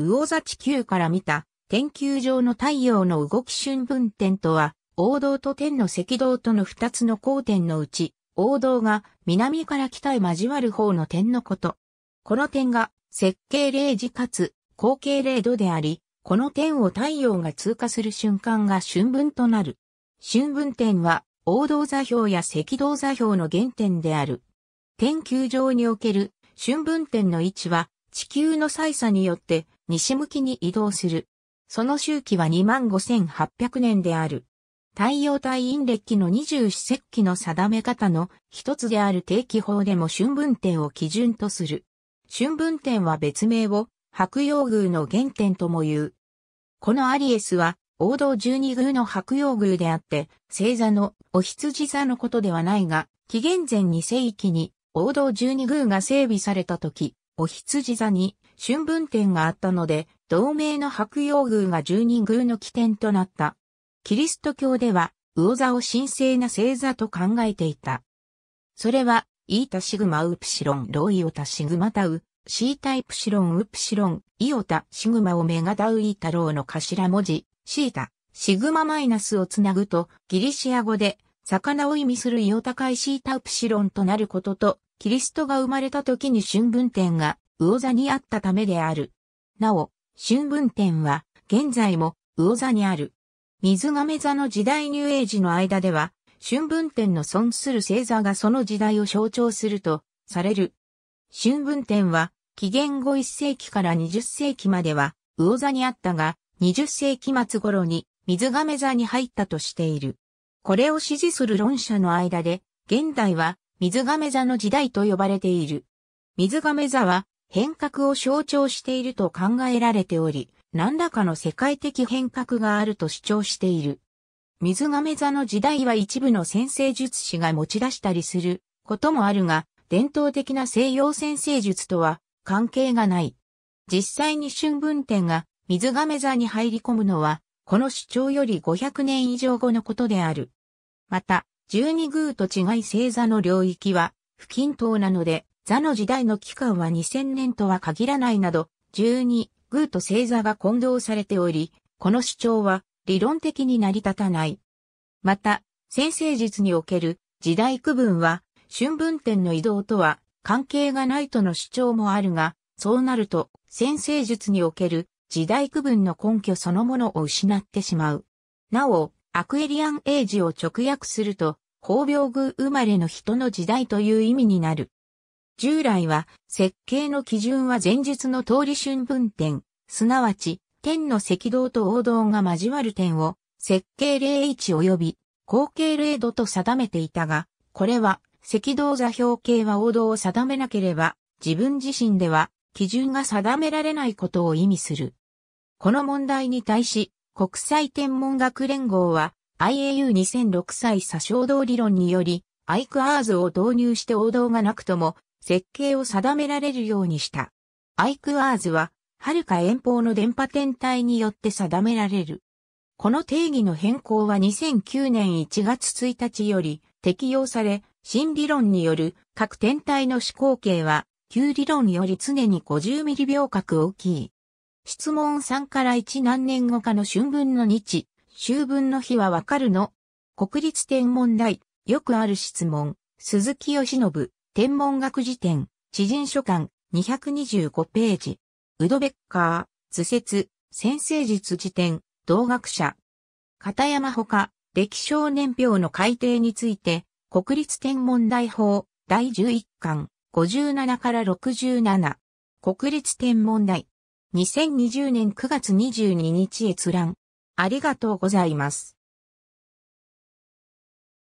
魚座地球から見た天球上の太陽の動き春分点とは、王道と天の赤道との二つの交点のうち、王道が南から北へ交わる方の点のこと。この点が設計0時かつ後継0度であり、この点を太陽が通過する瞬間が春分となる。春分点は王道座標や赤道座標の原点である。天球上における春分点の位置は地球の歳差によって西向きに移動する。その周期は25,800年である。太陽体陰暦の二十四節気の定め方の一つである定期法でも春分点を基準とする。春分点は別名を白陽宮の原点とも言う。このアリエスは王道十二宮の白陽宮であって、星座のお羊座のことではないが、紀元前二世紀に王道十二宮が整備された時、お羊座に春分天があったので、同盟の白陽宮が十人宮の起点となった。キリスト教では、魚座を神聖な星座と考えていた。それは、イータシグマウプシロン、ロイオタシグマタウ、シータイプシロンウプシロン、イオタシグマオメガダウイータローの頭文字、シータ、シグママイナスをつなぐと、ギリシア語で、魚を意味するイオタカイシータウプシロンとなることと、キリストが生まれた時に春分天が魚座にあったためである。なお、春分店は、現在も魚座にある。水亀座の時代ニューエジの間では、春分店の損する星座がその時代を象徴するとされる。春分店は、紀元後1世紀から20世紀までは、魚座にあったが、20世紀末頃に水亀座に入ったとしている。これを支持する論者の間で、現代は水亀座の時代と呼ばれている。水亀座は変革を象徴していると考えられており、何らかの世界的変革があると主張している。水亀座の時代は一部の先生術師が持ち出したりすることもあるが、伝統的な西洋先生術とは関係がない。実際に春分点が水亀座に入り込むのは、この主張より500年以上後のことである。また、十二宮と違い星座の領域は不均等なので、座の時代の期間は2000年とは限らないなど、12、偶と星座が混同されており、この主張は理論的に成り立たない。また、先生術における時代区分は、春分点の移動とは関係がないとの主張もあるが、そうなると、先生術における時代区分の根拠そのものを失ってしまう。なお、アクエリアンエイジを直訳すると、法病宮生まれの人の時代という意味になる。従来は設計の基準は前述の通り春分点、すなわち天の赤道と王道が交わる点を設計例1及び後継例度と定めていたが、これは赤道座標系は王道を定めなければ自分自身では基準が定められないことを意味する。この問題に対し国際天文学連合は IAU2006 歳差衝動理論によりアイクアーズを導入して王道がなくとも設計を定められるようにした。アイクアーズは、遥か遠方の電波天体によって定められる。この定義の変更は2009年1月1日より適用され、新理論による各天体の思考径は、旧理論より常に50ミリ秒角大きい。質問3から1何年後かの春分の日、秋分の日はわかるの国立天文台、よくある質問、鈴木義信。天文学辞典、知人書簡、225ページ。ウドベッカー、図説、先生術辞典、同学者。片山ほか、歴少年表の改定について、国立天文台法、第11巻、57から67。国立天文台。2020年9月22日閲覧。ありがとうございます。